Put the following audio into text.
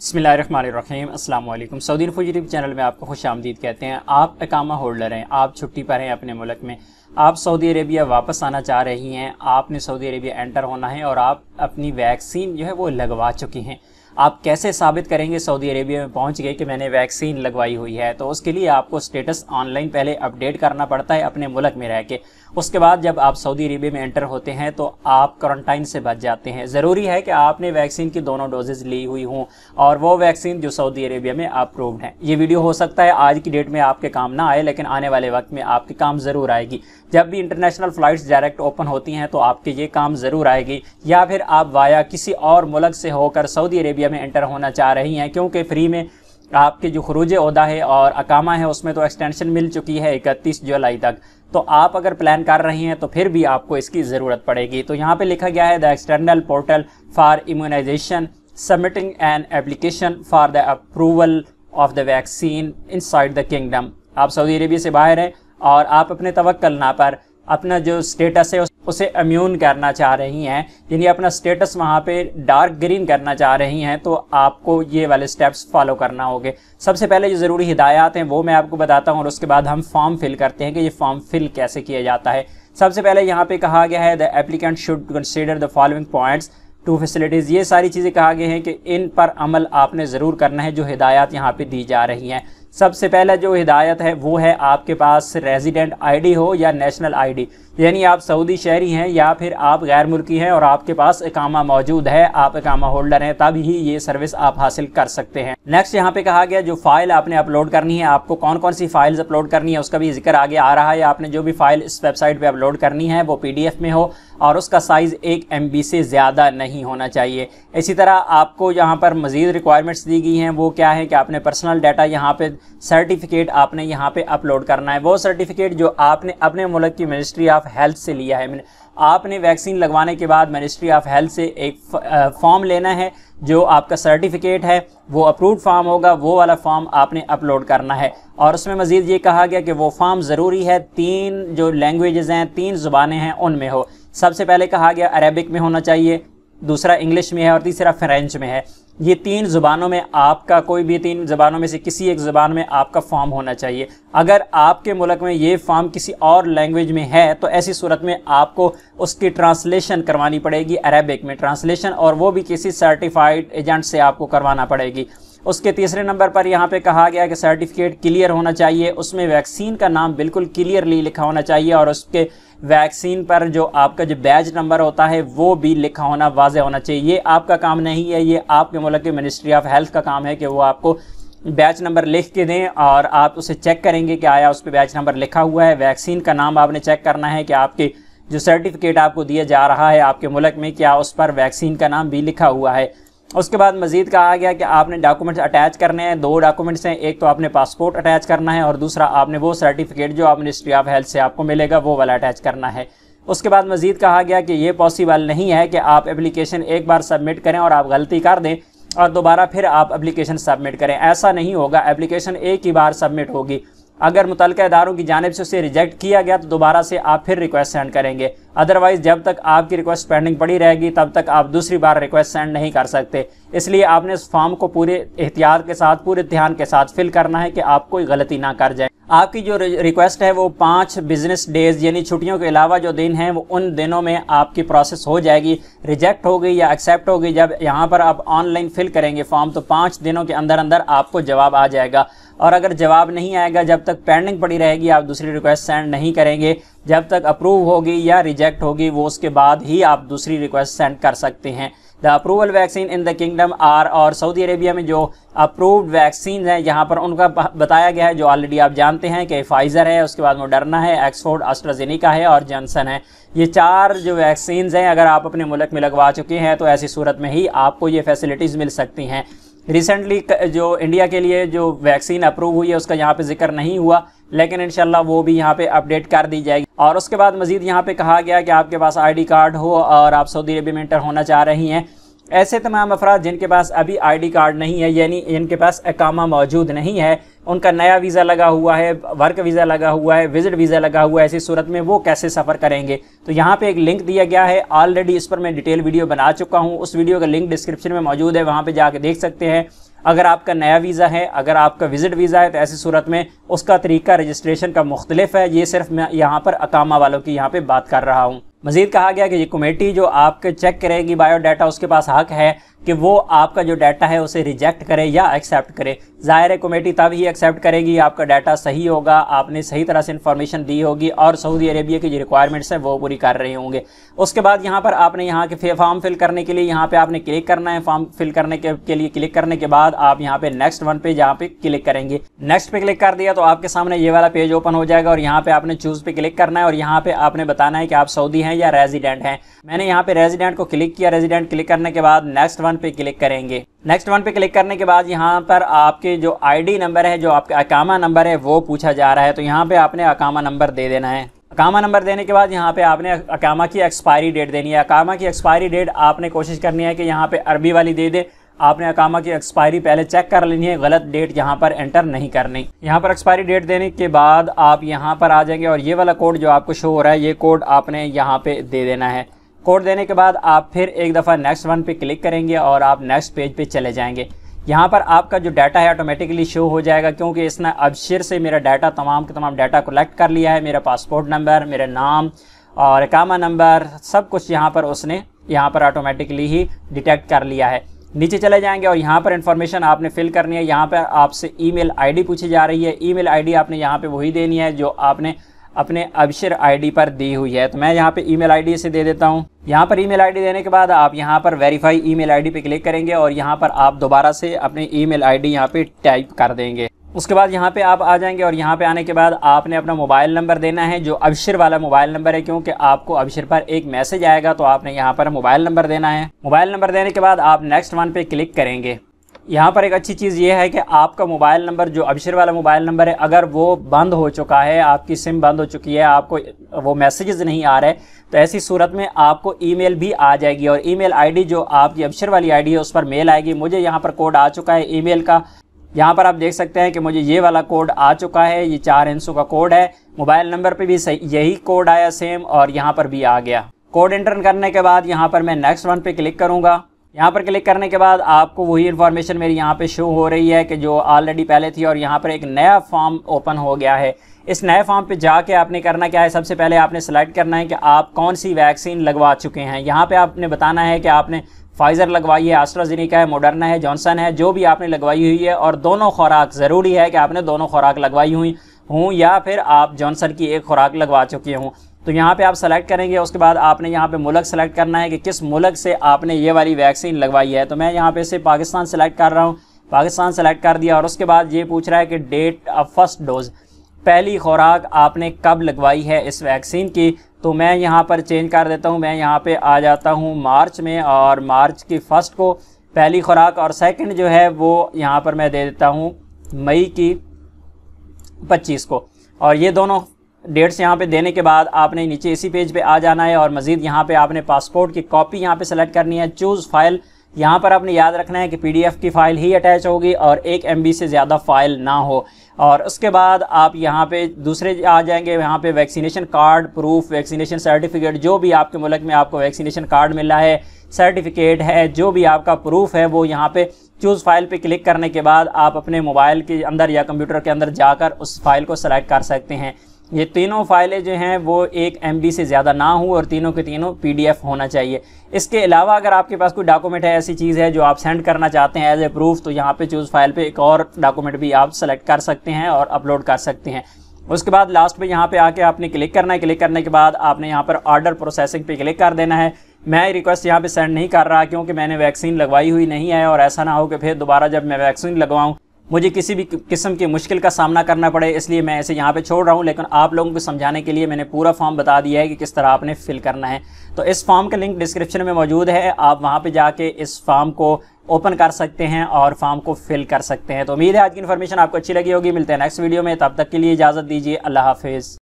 बसमीम अल्लाम Saudi फूज channel में आपको खुश आमदीद कहते हैं आप एकामा होल्डर हैं आप छुट्टी पर हैं अपने मुल्क में आप सऊदी अरेबिया वापस आना चाह रही हैं आपने सऊदी अरेबिया एंटर होना है और आप अपनी वैक्सीन जो है वो लगवा चुकी हैं आप कैसे साबित करेंगे सऊदी अरेबिया में पहुंच गए कि मैंने वैक्सीन लगवाई हुई है तो उसके लिए आपको स्टेटस ऑनलाइन पहले अपडेट करना पड़ता है अपने मुल्क में रह के उसके बाद जब आप सऊदी अरेबिया में एंटर होते हैं तो आप क्वारंटाइन से बच जाते हैं ज़रूरी है कि आपने वैक्सीन की दोनों डोजेज ली हुई हों और वो वैक्सीन जो सऊदी अरेबिया में अप्रूव्ड हैं ये वीडियो हो सकता है आज की डेट में आपके काम ना आए लेकिन आने वाले वक्त में आपके काम ज़रूर आएगी जब भी इंटरनेशनल फ़्लाइट्स डायरेक्ट ओपन होती हैं तो आपके ये काम ज़रूर आएगी या फिर आप वाया किसी और मुलक से होकर सऊदी अरेबिया इंडिया में एंटर होना चाह रही हैं क्योंकि फ्री में आपके जो खरूज अहदा है और अकामा है उसमें तो एक्सटेंशन मिल चुकी है इकतीस जुलाई तक तो आप अगर प्लान कर रही हैं तो फिर भी आपको इसकी ज़रूरत पड़ेगी तो यहाँ पे लिखा गया है the external portal for immunization submitting an application for the approval of the vaccine inside the kingdom आप सऊदी अरेबिया से बाहर हैं और आप अपने तवक्ल ना पर अपना जो स्टेटस है उसे अम्यून करना चाह रही हैं यानी अपना स्टेटस वहाँ पे डार्क ग्रीन करना चाह रही हैं तो आपको ये वाले स्टेप्स फॉलो करना होंगे सबसे पहले जो ज़रूरी हिदायत हैं वो मैं आपको बताता हूँ और उसके बाद हम फॉर्म फिल करते हैं कि ये फॉर्म फिल कैसे किया जाता है सबसे पहले यहाँ पे कहा गया है the applicant should consider the following points to facilities ये सारी चीज़ें कहा गई हैं कि इन पर अमल आपने ज़रूर करना है जो हिदायत यहाँ पे दी जा रही हैं सबसे पहला जो हिदायत है वो है आपके पास रेजिडेंट आईडी हो या नेशनल आईडी यानी आप सऊदी शहरी हैं या फिर आप गैर मुल्की हैं और आपके पास इकामा मौजूद है आप इकामा होल्डर हैं तब ही ये सर्विस आप हासिल कर सकते हैं नेक्स्ट यहाँ पे कहा गया जो फाइल आपने अपलोड करनी है आपको कौन कौन सी फाइल्स अपलोड करनी है उसका भी जिक्र आगे आ रहा है आपने जो भी फाइल इस वेबसाइट पर अपलोड करनी है वो पी में हो और उसका साइज़ एक एम से ज़्यादा नहीं होना चाहिए इसी तरह आपको यहाँ पर मज़ीद रिक्वायरमेंट्स दी गई हैं वो क्या है कि आपने पर्सनल डाटा यहाँ पर सर्टिफिकेट आपने यहाँ पे अपलोड करना है वो सर्टिफिकेट जो आपने अपने मुल्क की मिनिस्ट्री ऑफ हेल्थ से लिया है आपने वैक्सीन लगवाने के बाद मिनिस्ट्री ऑफ हेल्थ से एक फॉर्म लेना है जो आपका सर्टिफिकेट है वो अप्रूव फॉर्म होगा वो वाला फॉर्म आपने अपलोड करना है और उसमें मज़ीद ये कहा गया कि वो फॉर्म ज़रूरी है तीन जो लैंग्वेजेज़ हैं तीन ज़ुबानें हैं उनमें हो सबसे पहले कहा गया अरेबिक में होना चाहिए दूसरा इंग्लिश में है और तीसरा फ्रेंच में है ये तीन ज़ुबानों में आपका कोई भी तीन ज़ुबानों में से किसी एक ज़ुबान में आपका फॉर्म होना चाहिए अगर आपके मुल्क में ये फॉर्म किसी और लैंग्वेज में है तो ऐसी सूरत में आपको उसकी ट्रांसलेशन करवानी पड़ेगी अरेबिक में ट्रांसलेशन और वो भी किसी सर्टिफाइड एजेंट से आपको करवाना पड़ेगी उसके तीसरे नंबर पर यहाँ पे कहा गया कि सर्टिफिकेट क्लियर होना चाहिए उसमें वैक्सीन का नाम बिल्कुल क्लियरली लिखा होना चाहिए और उसके वैक्सीन पर जो आपका जो बैच नंबर होता है वो भी लिखा होना वाज़ होना चाहिए ये आपका काम नहीं है ये आपके मुल्क की मिनिस्ट्री ऑफ हेल्थ का काम है कि वो आपको बैच नंबर लिख के दें और आप उसे चेक करेंगे कि आया उस पर बैच नंबर लिखा हुआ है वैक्सीन का नाम आपने चेक करना है कि आपके जो सर्टिफिकेट आपको दिया जा रहा है आपके मुल्क में क्या उस पर वैक्सीन का नाम भी लिखा हुआ है उसके बाद मजीद कहा गया कि आपने डॉक्यूमेंट्स अटैच करने हैं दो डॉक्यूमेंट्स हैं एक तो आपने पासपोर्ट अटैच करना है और दूसरा आपने वो सर्टिफिकेट जो आप मिनिस्ट्री ऑफ हेल्थ से आपको मिलेगा वो वाला अटैच करना है उसके बाद मजीद कहा गया कि ये पॉसिबल नहीं है कि आप एप्लीकेशन एक बार सबमिट करें और आप गलती कर दें और दोबारा फिर आप एप्लीकेशन सबमिट करें ऐसा नहीं होगा एप्लीकेशन एक ही बार सबमिट होगी अगर मुतल इदारों की जानब से उसे रिजेक्ट किया गया तो दोबारा से आप फिर रिक्वेस्ट सेंड करेंगे अदरवाइज़ जब तक आपकी रिक्वेस्ट पेंडिंग पड़ी रहेगी तब तक आप दूसरी बार रिक्वेस्ट सेंड नहीं कर सकते इसलिए आपने इस फॉर्म को पूरे एहतियात के साथ पूरे ध्यान के साथ फिल करना है कि आप कोई गलती ना कर जाए आपकी जो रिक्वेस्ट है वो पाँच बिजनेस डेज यानी छुट्टियों के अलावा जो दिन हैं वो उन दिनों में आपकी प्रोसेस हो जाएगी रिजेक्ट हो गई या एक्सेप्ट हो गई जब यहाँ पर आप ऑनलाइन फिल करेंगे फॉर्म तो पाँच दिनों के अंदर अंदर आपको जवाब आ जाएगा और अगर जवाब नहीं आएगा जब तक पेंडिंग पड़ी रहेगी आप दूसरी रिक्वेस्ट सेंड नहीं करेंगे जब तक अप्रूव होगी या रिजेक्ट होगी वो उसके बाद ही आप दूसरी रिक्वेस्ट सेंड कर सकते हैं the approval vaccine in the kingdom are और सऊदी अरेबिया में जो अप्रूव्ड वैक्सीन हैं यहाँ पर उनका बताया गया है जो ऑलरेडी आप जानते हैं कि फाइज़र है उसके बाद मोडरना है एक्सफोर्ड अस्ट्राजेनिका है और जॉनसन है ये चार जो वैक्सीन हैं अगर आप अपने मुल्क में लगवा चुके हैं तो ऐसी सूरत में ही आपको ये फैसिलिटीज़ मिल सकती हैं रिसेंटली जो इंडिया के लिए जो वैक्सीन अप्रूव हुई है उसका यहाँ पे जिक्र नहीं हुआ लेकिन इनशाला वो भी यहाँ पे अपडेट कर दी जाएगी और उसके बाद मजीद यहाँ पे कहा गया कि आपके पास आईडी कार्ड हो और आप सऊदी अरब में इंटर होना चाह रही हैं ऐसे तमाम अफराद जिनके पास अभी आईडी कार्ड नहीं है यानी जिनके पास अकामा मौजूद नहीं है उनका नया वीज़ा लगा हुआ है वर्क वीज़ा लगा हुआ है विजिट वीज़ा लगा हुआ है ऐसी सूरत में वो कैसे सफ़र करेंगे तो यहाँ पे एक लिंक दिया गया है ऑलरेडी इस पर मैं डिटेल वीडियो बना चुका हूँ उस वीडियो का लिंक डिस्क्रिप्शन में मौजूद है वहाँ पर जाके देख सकते हैं अगर आपका नया वीज़ा है अगर आपका विजिट वीज़ा है तो ऐसी सूरत में उसका तरीका रजिस्ट्रेशन का मुख्तलिफ है ये सिर्फ मैं यहाँ पर अकामा वालों की यहाँ पर बात कर रहा हूँ मज़ीद कहा गया कि ये कमेटी जो आपके चेक करेगी बायोडाटा उसके पास हक है कि वो आपका जो डाटा है उसे रिजेक्ट करे या एक्सेप्ट करे ज़ाहिर है कमेटी तब ही एक्सेप्ट करेगी आपका डाटा सही होगा आपने सही तरह से इन्फॉर्मेशन दी होगी और सऊदी अरेबिया की जो रिक्वायरमेंट्स हैं वो पूरी कर रहे होंगे उसके बाद यहाँ पर आपने यहाँ के फॉर्म फिल करने के लिए यहाँ पर आपने क्लिक करना है फॉर्म फिल करने के, के लिए क्लिक करने के बाद आप यहाँ पे नेक्स्ट वन पे जहाँ पे क्लिक करेंगे नेक्स्ट पे क्लिक कर दिया तो आपके सामने ये वाला पेज ओपन हो जाएगा और यहाँ पर आपने चूज़ पर क्लिक करना है और यहाँ पर आपने बताना है कि आप सऊदी हैं हैं या रेजिडेंट हैं मैंने यहाँ पे रेजिडेंट को क्लिक किया रेजिडेंट क्लिक करने के बाद नेक्स्ट वन पे क्लिक करेंगे नेक्स्ट वन पे क्लिक करने के बाद यहाँ पर आपके जो आईडी नंबर है जो आपका अकामा नंबर है वो पूछा जा रहा है तो यहाँ पे आपने अकामा नंबर दे देना है अकामा नंबर देने के बाद यहाँ पे आपने अकामा की एक्सपायरी डेट देनी है अकामा की एक्सपायरी डेट आपने कोशिश करनी है कि यहाँ पे अरबी वाली दे दे आपने अकामा की एक्सपायरी पहले चेक कर लेनी है गलत डेट यहाँ पर एंटर नहीं करनी यहाँ पर एक्सपायरी डेट देने के बाद आप यहाँ पर आ जाएंगे और ये वाला कोड जो आपको शो हो रहा है ये कोड आपने यहाँ पे दे देना है कोड देने के बाद आप फिर एक दफ़ा नेक्स्ट वन पे क्लिक करेंगे और आप नेक्स्ट पेज पे चले जाएंगे यहाँ पर आपका जो डाटा है ऑटोमेटिकली शो हो जाएगा क्योंकि इसने अब शिर से मेरा डाटा तमाम के तमाम डाटा कलेक्ट कर लिया है मेरा पासपोर्ट नंबर मेरा नाम और अकामा नंबर सब कुछ यहाँ पर उसने यहाँ पर ऑटोमेटिकली ही डिटेक्ट कर लिया है नीचे चले जाएंगे और यहाँ पर इन्फॉर्मेशन आपने फिल करनी है यहाँ पर आपसे ईमेल आईडी पूछी जा रही है ईमेल आईडी आपने यहाँ पे वही देनी है जो आपने अपने अबशर आईडी पर दी हुई है तो मैं यहाँ पे ईमेल आईडी से दे देता हूँ यहाँ पर ईमेल आईडी देने के बाद आप यहाँ पर वेरीफाई ईमेल आईडी पे क्लिक करेंगे और यहाँ पर आप दोबारा से अपनी ईमेल आईडी यहाँ पे टाइप कर देंगे उसके बाद यहाँ पे आप आ जाएंगे और यहाँ पे आने के बाद आपने अपना मोबाइल नंबर देना है जो अबशर वाला मोबाइल नंबर है क्योंकि आपको अबशर पर एक मैसेज आएगा तो आपने यहाँ पर मोबाइल नंबर देना है मोबाइल नंबर देने के बाद आप नेक्स्ट वन पे क्लिक करेंगे यहाँ पर एक अच्छी चीज़ ये है कि आपका मोबाइल नंबर जो अबशर वाला मोबाइल नंबर है अगर वो बंद हो चुका है आपकी सिम बंद हो चुकी है आपको वो मैसेजेस नहीं आ रहे तो ऐसी सूरत में आपको ईमेल भी आ जाएगी और ईमेल आईडी जो आपकी अबशर वाली आईडी है उस पर मेल आएगी मुझे यहाँ पर कोड आ चुका है ई का यहाँ पर आप देख सकते हैं कि मुझे ये वाला कोड आ चुका है ये चार अंशों का कोड है मोबाइल नंबर पे भी सही यही कोड आया सेम और यहाँ पर भी आ गया कोड एंटर करने के बाद यहाँ पर मैं नेक्स्ट वन पे क्लिक करूँगा यहाँ पर क्लिक करने के बाद आपको वही इन्फॉर्मेशन मेरी यहाँ पे शो हो रही है कि जो ऑलरेडी पहले थी और यहाँ पर एक नया फॉर्म ओपन हो गया है इस नए फॉर्म पे जाके आपने करना क्या है सबसे पहले आपने सेलेक्ट करना है कि आप कौन सी वैक्सीन लगवा चुके हैं यहाँ पे आपने बताना है कि आपने फाइज़र लगवाई है आस्ट्राजीनिका है मोडर्ना है जॉनसन है जो भी आपने लगवाई हुई है और दोनों खुराक ज़रूरी है कि आपने दोनों खुराक लगवाई हुई हूँ या फिर आप जॉनसन की एक खुराक लगवा चुके हों तो यहाँ पे आप सेलेक्ट करेंगे उसके बाद आपने यहाँ पे मुलक सेलेक्ट करना है कि किस मुलक से आपने ये वाली वैक्सीन लगवाई है तो मैं यहाँ पे से पाकिस्तान सेलेक्ट कर रहा हूँ पाकिस्तान सेलेक्ट कर दिया और उसके बाद ये पूछ रहा है कि डेट ऑफ फर्स्ट डोज़ पहली खुराक आपने कब लगवाई है इस वैक्सीन की तो मैं यहाँ पर चेंज कर देता हूँ मैं यहाँ पे आ जाता हूँ मार्च में और मार्च की फ़र्स्ट को पहली खुराक और सेकंड जो है वो यहाँ पर मैं दे देता हूँ मई की पच्चीस को और ये दोनों डेट्स यहाँ पे देने के बाद आपने नीचे इसी पेज पे आ जाना है और मज़ीद यहाँ पे आपने पासपोर्ट की कॉपी यहाँ पे सेलेक्ट करनी है चूज़ फाइल यहाँ पर आपने याद रखना है कि पी की फ़ाइल ही अटैच होगी और एक एम से ज़्यादा फ़ाइल ना हो और उसके बाद आप यहाँ पे दूसरे आ जाएंगे यहाँ पे vaccination card proof vaccination certificate जो भी आपके मुल्क में आपको वैक्सीनेशन कार्ड मिला है सर्टिफिकेट है जो भी आपका प्रूफ है वो यहाँ पे चूज़ फाइल पे क्लिक करने के बाद आप अपने मोबाइल के अंदर या कंप्यूटर के अंदर जाकर उस फाइल को सेलेक्ट कर सकते हैं ये तीनों फाइलें जो हैं वो एक एम से ज़्यादा ना हो और तीनों के तीनों पी होना चाहिए इसके अलावा अगर आपके पास कोई डॉक्यूमेंट है ऐसी चीज़ है जो आप सेंड करना चाहते हैं एज ए प्रूफ तो यहाँ पे चूज़ फाइल पे एक और डॉक्यूमेंट भी आप सेलेक्ट कर सकते हैं और अपलोड कर सकते हैं उसके बाद लास्ट में यहाँ पर आके आपने क्लिक करना है क्लिक करने के बाद आपने यहाँ पर ऑर्डर प्रोसेसिंग पे क्लिक कर देना है मैं रिक्वेस्ट यहाँ पर सेंड नहीं कर रहा क्योंकि मैंने वैक्सीन लगवाई हुई नहीं है और ऐसा ना हो कि फिर दोबारा जब मैं वैक्सीन लगवाऊँ मुझे किसी भी किस्म की मुश्किल का सामना करना पड़े इसलिए मैं ऐसे यहाँ पे छोड़ रहा हूँ लेकिन आप लोगों को समझाने के लिए मैंने पूरा फॉर्म बता दिया है कि किस तरह आपने फ़िल करना है तो इस फॉर्म का लिंक डिस्क्रिप्शन में मौजूद है आप वहाँ पे जाके इस फॉर्म को ओपन कर सकते हैं और फॉर्म को फिल कर सकते हैं तो उम्मीद है आज की इन्फॉर्मेशन आपको अच्छी लगी होगी मिलते हैं नेक्स्ट वीडियो में तब तक के लिए इजाज़त दीजिए अल्लाह हाफिज़